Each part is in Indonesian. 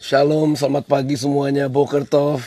Shalom, selamat pagi semuanya. Bokertov.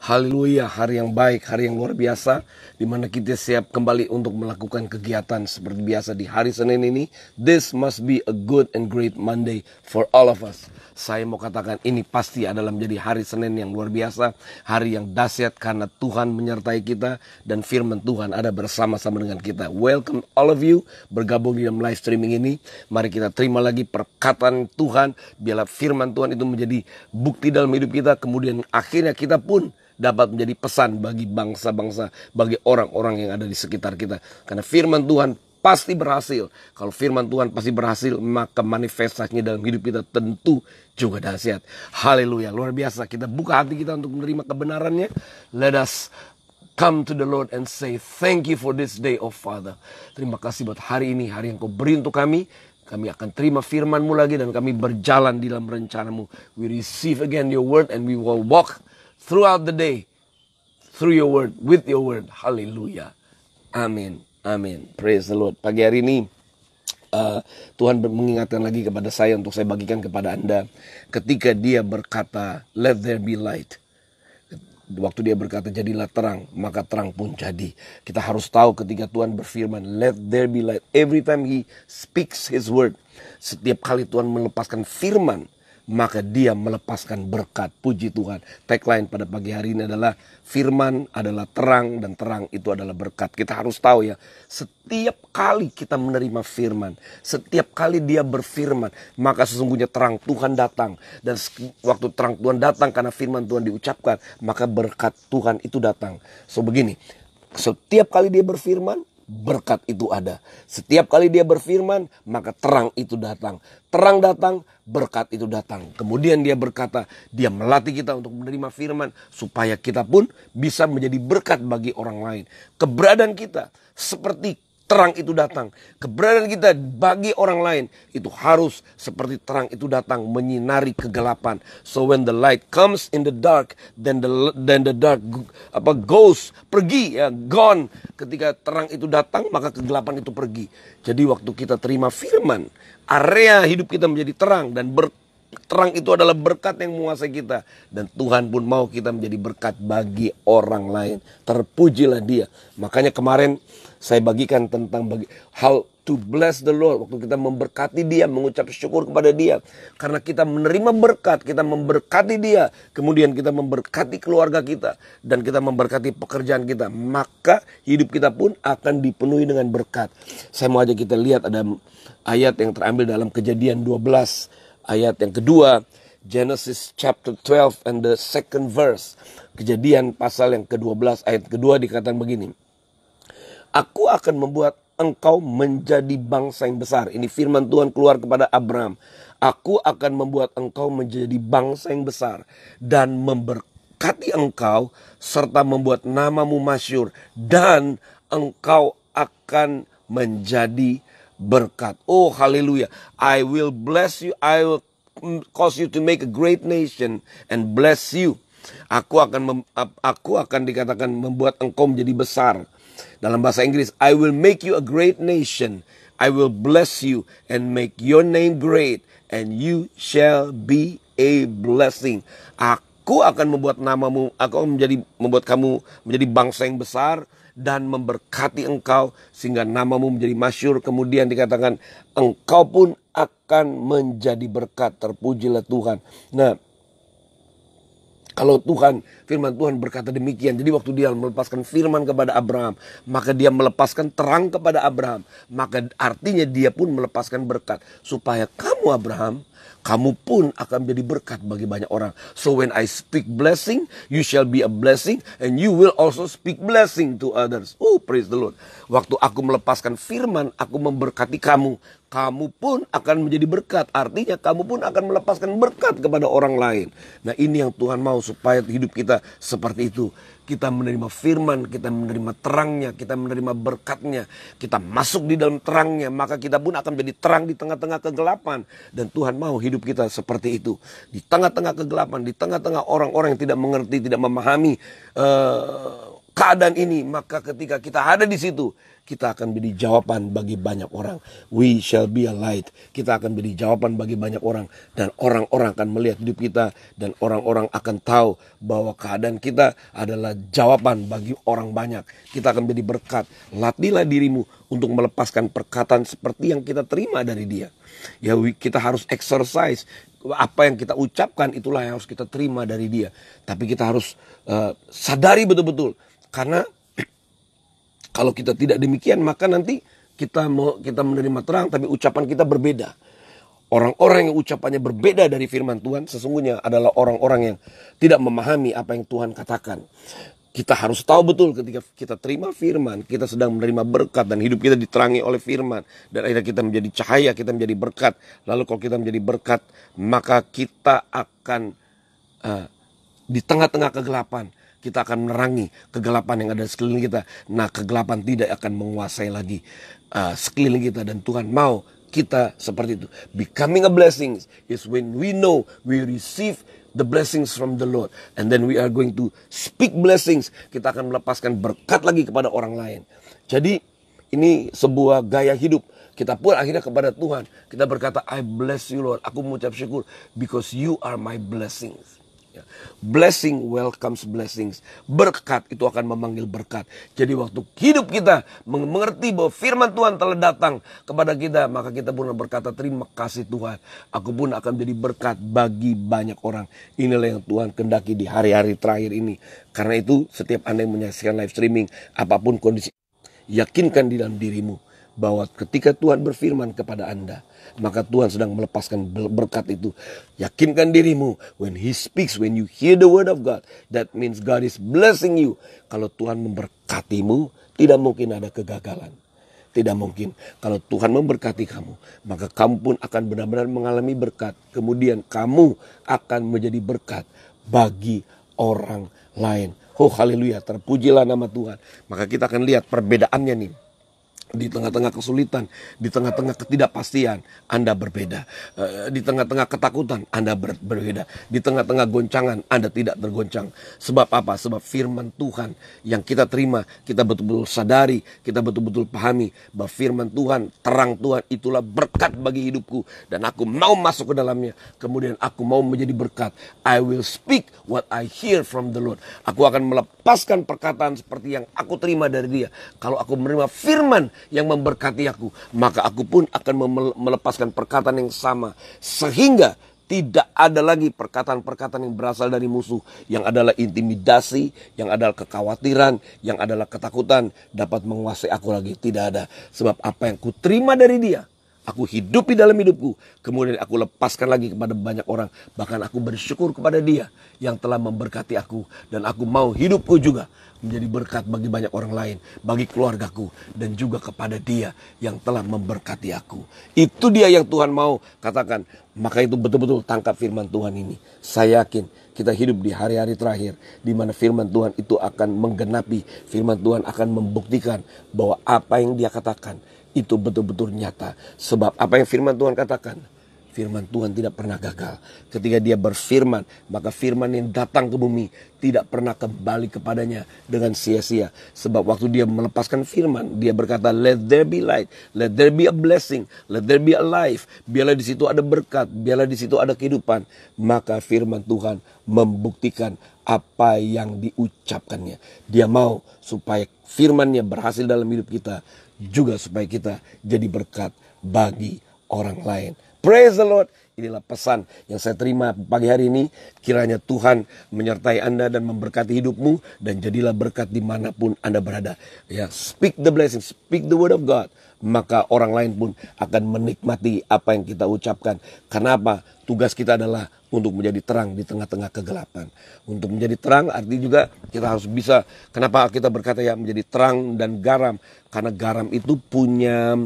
Haleluya, hari yang baik, hari yang luar biasa di mana kita siap kembali untuk melakukan kegiatan seperti biasa di hari Senin ini. This must be a good and great Monday for all of us. Saya mau katakan ini pasti adalah menjadi hari Senin yang luar biasa, hari yang dahsyat karena Tuhan menyertai kita dan firman Tuhan ada bersama-sama dengan kita. Welcome all of you bergabung di dalam live streaming ini. Mari kita terima lagi perkataan Tuhan, biarlah firman Tuhan itu menjadi bukti dalam hidup kita kemudian akhirnya kita pun dapat menjadi pesan bagi bangsa-bangsa, bagi orang-orang yang ada di sekitar kita. Karena firman Tuhan pasti berhasil. Kalau firman Tuhan pasti berhasil, maka manifestasinya dalam hidup kita tentu juga dahsyat. Haleluya, luar biasa. Kita buka hati kita untuk menerima kebenarannya. Let us come to the Lord and say, thank you for this day, of oh Father. Terima kasih buat hari ini, hari yang kau beri untuk kami. Kami akan terima FirmanMu lagi dan kami berjalan di dalam rencanamu. We receive again your word and we will walk throughout the day through your word, with your word. haleluya Amin. Amin. Praise the Lord. Pagi hari ini uh, Tuhan mengingatkan lagi kepada saya untuk saya bagikan kepada Anda ketika dia berkata, "Let there be light." Waktu dia berkata jadilah terang, maka terang pun jadi. Kita harus tahu ketika Tuhan berfirman, "Let there be light." Every time he speaks his word, setiap kali Tuhan melepaskan firman, maka dia melepaskan berkat. Puji Tuhan. Tagline pada pagi hari ini adalah firman adalah terang dan terang itu adalah berkat. Kita harus tahu ya, setiap kali kita menerima firman, setiap kali dia berfirman, maka sesungguhnya terang Tuhan datang. Dan waktu terang Tuhan datang karena firman Tuhan diucapkan, maka berkat Tuhan itu datang. So begini, setiap kali dia berfirman, berkat itu ada. Setiap kali dia berfirman, maka terang itu datang. Terang datang, berkat itu datang. Kemudian dia berkata, dia melatih kita untuk menerima firman supaya kita pun bisa menjadi berkat bagi orang lain. Keberadaan kita seperti terang itu datang. Keberadaan kita bagi orang lain itu harus seperti terang itu datang menyinari kegelapan. So when the light comes in the dark, then the then the dark apa goes pergi ya gone. Ketika terang itu datang maka kegelapan itu pergi. Jadi waktu kita terima firman, area hidup kita menjadi terang dan ber Terang itu adalah berkat yang menguasai kita. Dan Tuhan pun mau kita menjadi berkat bagi orang lain. Terpujilah dia. Makanya kemarin saya bagikan tentang bagi, how to bless the Lord. Waktu kita memberkati dia, mengucap syukur kepada dia. Karena kita menerima berkat, kita memberkati dia. Kemudian kita memberkati keluarga kita. Dan kita memberkati pekerjaan kita. Maka hidup kita pun akan dipenuhi dengan berkat. Saya mau aja kita lihat ada ayat yang terambil dalam kejadian 12 ayat yang kedua, Genesis chapter 12 and the second verse. Kejadian pasal yang ke-12 ayat kedua dikatakan begini. Aku akan membuat engkau menjadi bangsa yang besar. Ini firman Tuhan keluar kepada Abraham. Aku akan membuat engkau menjadi bangsa yang besar dan memberkati engkau serta membuat namamu masyur dan engkau akan menjadi berkat. Oh haleluya. I will bless you. I will cause you to make a great nation and bless you. Aku akan mem, aku akan dikatakan membuat engkau menjadi besar. Dalam bahasa Inggris, I will make you a great nation. I will bless you and make your name great and you shall be a blessing. Aku akan membuat namamu, aku akan menjadi membuat kamu menjadi bangsa yang besar dan memberkati engkau sehingga namamu menjadi masyur kemudian dikatakan engkau pun akan menjadi berkat terpujilah Tuhan. Nah, kalau Tuhan, firman Tuhan berkata demikian. Jadi waktu dia melepaskan firman kepada Abraham, maka dia melepaskan terang kepada Abraham. Maka artinya dia pun melepaskan berkat. Supaya kamu Abraham kamu pun akan menjadi berkat bagi banyak orang. So when I speak blessing, you shall be a blessing and you will also speak blessing to others. Oh, praise the Lord. Waktu aku melepaskan firman, aku memberkati kamu. Kamu pun akan menjadi berkat. Artinya kamu pun akan melepaskan berkat kepada orang lain. Nah, ini yang Tuhan mau supaya hidup kita seperti itu kita menerima firman, kita menerima terangnya, kita menerima berkatnya, kita masuk di dalam terangnya, maka kita pun akan menjadi terang di tengah-tengah kegelapan. Dan Tuhan mau hidup kita seperti itu. Di tengah-tengah kegelapan, di tengah-tengah orang-orang yang tidak mengerti, tidak memahami uh, keadaan ini, maka ketika kita ada di situ, kita akan beri jawaban bagi banyak orang. We shall be a light. Kita akan beri jawaban bagi banyak orang dan orang-orang akan melihat hidup kita dan orang-orang akan tahu bahwa keadaan kita adalah jawaban bagi orang banyak. Kita akan menjadi berkat. Latihlah dirimu untuk melepaskan perkataan seperti yang kita terima dari dia. Ya kita harus exercise apa yang kita ucapkan itulah yang harus kita terima dari dia. Tapi kita harus uh, sadari betul-betul karena kalau kita tidak demikian maka nanti kita mau kita menerima terang tapi ucapan kita berbeda. Orang-orang yang ucapannya berbeda dari firman Tuhan sesungguhnya adalah orang-orang yang tidak memahami apa yang Tuhan katakan. Kita harus tahu betul ketika kita terima firman, kita sedang menerima berkat dan hidup kita diterangi oleh firman. Dan akhirnya kita menjadi cahaya, kita menjadi berkat. Lalu kalau kita menjadi berkat, maka kita akan uh, di tengah-tengah kegelapan kita akan menerangi kegelapan yang ada di sekeliling kita. Nah, kegelapan tidak akan menguasai lagi uh, sekeliling kita dan Tuhan mau kita seperti itu. Becoming a blessing is when we know we receive the blessings from the Lord and then we are going to speak blessings. Kita akan melepaskan berkat lagi kepada orang lain. Jadi ini sebuah gaya hidup. Kita pun akhirnya kepada Tuhan, kita berkata I bless you Lord. Aku mengucap syukur because you are my blessings. Ya. Blessing welcomes blessings. Berkat itu akan memanggil berkat. Jadi waktu hidup kita mengerti bahwa firman Tuhan telah datang kepada kita, maka kita pun berkata terima kasih Tuhan. Aku pun akan menjadi berkat bagi banyak orang. Inilah yang Tuhan kendaki di hari-hari terakhir ini. Karena itu setiap Anda yang menyaksikan live streaming, apapun kondisi, yakinkan di dalam dirimu bahwa ketika Tuhan berfirman kepada Anda, maka Tuhan sedang melepaskan berkat itu. Yakinkan dirimu, when He speaks, when you hear the word of God, that means God is blessing you. Kalau Tuhan memberkatimu, tidak mungkin ada kegagalan. Tidak mungkin. Kalau Tuhan memberkati kamu, maka kamu pun akan benar-benar mengalami berkat. Kemudian kamu akan menjadi berkat bagi orang lain. Oh haleluya, terpujilah nama Tuhan. Maka kita akan lihat perbedaannya nih di tengah-tengah kesulitan, di tengah-tengah ketidakpastian, Anda berbeda. Eh, di tengah-tengah ketakutan, Anda ber berbeda. Di tengah-tengah goncangan, Anda tidak tergoncang. Sebab apa? Sebab firman Tuhan yang kita terima, kita betul-betul sadari, kita betul-betul pahami bahwa firman Tuhan, terang Tuhan itulah berkat bagi hidupku dan aku mau masuk ke dalamnya. Kemudian aku mau menjadi berkat. I will speak what I hear from the Lord. Aku akan melepaskan perkataan seperti yang aku terima dari dia. Kalau aku menerima firman yang memberkati aku, maka aku pun akan melepaskan perkataan yang sama sehingga tidak ada lagi perkataan-perkataan yang berasal dari musuh yang adalah intimidasi, yang adalah kekhawatiran, yang adalah ketakutan dapat menguasai aku lagi. Tidak ada sebab apa yang kuterima dari dia Aku hidupi dalam hidupku. Kemudian aku lepaskan lagi kepada banyak orang. Bahkan aku bersyukur kepada dia yang telah memberkati aku. Dan aku mau hidupku juga menjadi berkat bagi banyak orang lain. Bagi keluargaku. Dan juga kepada dia yang telah memberkati aku. Itu dia yang Tuhan mau katakan. Maka itu betul-betul tangkap firman Tuhan ini. Saya yakin kita hidup di hari-hari terakhir di mana firman Tuhan itu akan menggenapi, firman Tuhan akan membuktikan bahwa apa yang dia katakan itu betul-betul nyata. Sebab apa yang firman Tuhan katakan? Firman Tuhan tidak pernah gagal. Ketika dia berfirman, maka firman yang datang ke bumi tidak pernah kembali kepadanya dengan sia-sia. Sebab waktu dia melepaskan firman, dia berkata, let there be light, let there be a blessing, let there be a life. Biarlah di situ ada berkat, biarlah di situ ada kehidupan. Maka firman Tuhan membuktikan apa yang diucapkannya. Dia mau supaya firmannya berhasil dalam hidup kita juga supaya kita jadi berkat bagi orang lain. Praise the Lord. Inilah pesan yang saya terima pagi hari ini. Kiranya Tuhan menyertai Anda dan memberkati hidupmu dan jadilah berkat dimanapun Anda berada. Ya, speak the blessing, speak the word of God maka orang lain pun akan menikmati apa yang kita ucapkan. Kenapa? Tugas kita adalah untuk menjadi terang di tengah-tengah kegelapan. Untuk menjadi terang arti juga kita harus bisa kenapa kita berkata ya menjadi terang dan garam karena garam itu punya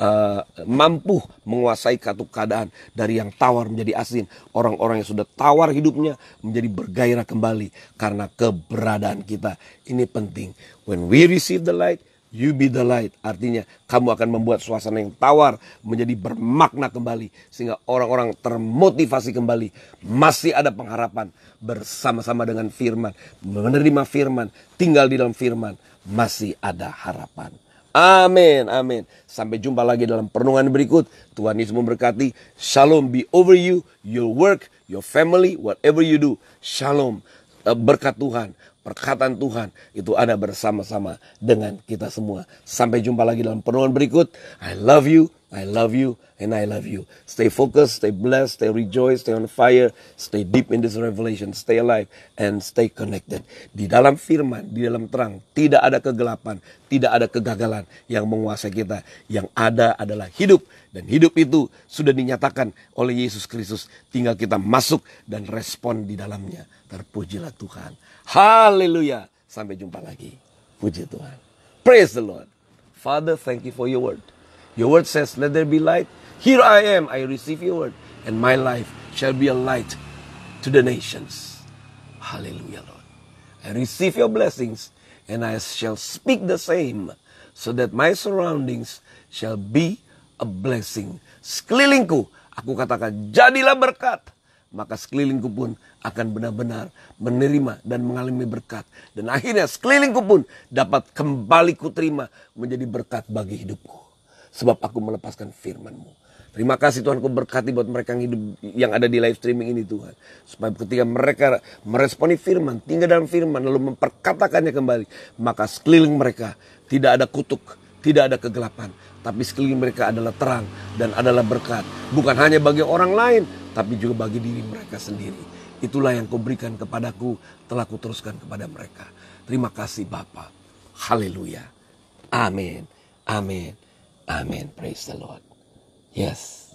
uh, mampu menguasai satu keadaan dari yang tawar menjadi asin. Orang-orang yang sudah tawar hidupnya menjadi bergairah kembali karena keberadaan kita. Ini penting. When we receive the light, You be the light, artinya kamu akan membuat suasana yang tawar menjadi bermakna kembali, sehingga orang-orang termotivasi kembali. Masih ada pengharapan bersama-sama dengan firman, menerima firman, tinggal di dalam firman, masih ada harapan. Amin, amin. Sampai jumpa lagi dalam perenungan berikut. Tuhan Yesus memberkati. Shalom be over you, your work, your family, whatever you do. Shalom, eh, berkat Tuhan perkataan Tuhan itu ada bersama-sama dengan kita semua. Sampai jumpa lagi dalam penuhan berikut. I love you, I love you, and I love you. Stay focused, stay blessed, stay rejoice, stay on fire, stay deep in this revelation, stay alive, and stay connected. Di dalam firman, di dalam terang, tidak ada kegelapan, tidak ada kegagalan yang menguasai kita. Yang ada adalah hidup, dan hidup itu sudah dinyatakan oleh Yesus Kristus. Tinggal kita masuk dan respon di dalamnya. Terpujilah Tuhan. Haleluya. Sampai jumpa lagi. Puji Tuhan. Praise the Lord. Father, thank you for your word. Your word says, let there be light. Here I am. I receive your word. And my life shall be a light to the nations. Hallelujah, Lord. I receive your blessings and I shall speak the same so that my surroundings shall be a blessing. Sekelilingku, aku katakan jadilah berkat maka sekelilingku pun akan benar-benar menerima dan mengalami berkat. Dan akhirnya sekelilingku pun dapat kembali kuterima menjadi berkat bagi hidupku. Sebab aku melepaskan firmanmu. Terima kasih Tuhan ku berkati buat mereka yang hidup yang ada di live streaming ini Tuhan. Supaya ketika mereka meresponi firman, tinggal dalam firman lalu memperkatakannya kembali, maka sekeliling mereka tidak ada kutuk, tidak ada kegelapan, tapi sekeliling mereka adalah terang dan adalah berkat. Bukan hanya bagi orang lain, tapi juga bagi diri mereka sendiri. Itulah yang kau berikan kepadaku, telah kuteruskan kepada mereka. Terima kasih Bapa. Haleluya. Amin. Amin. Amin. Praise the Lord. Yes.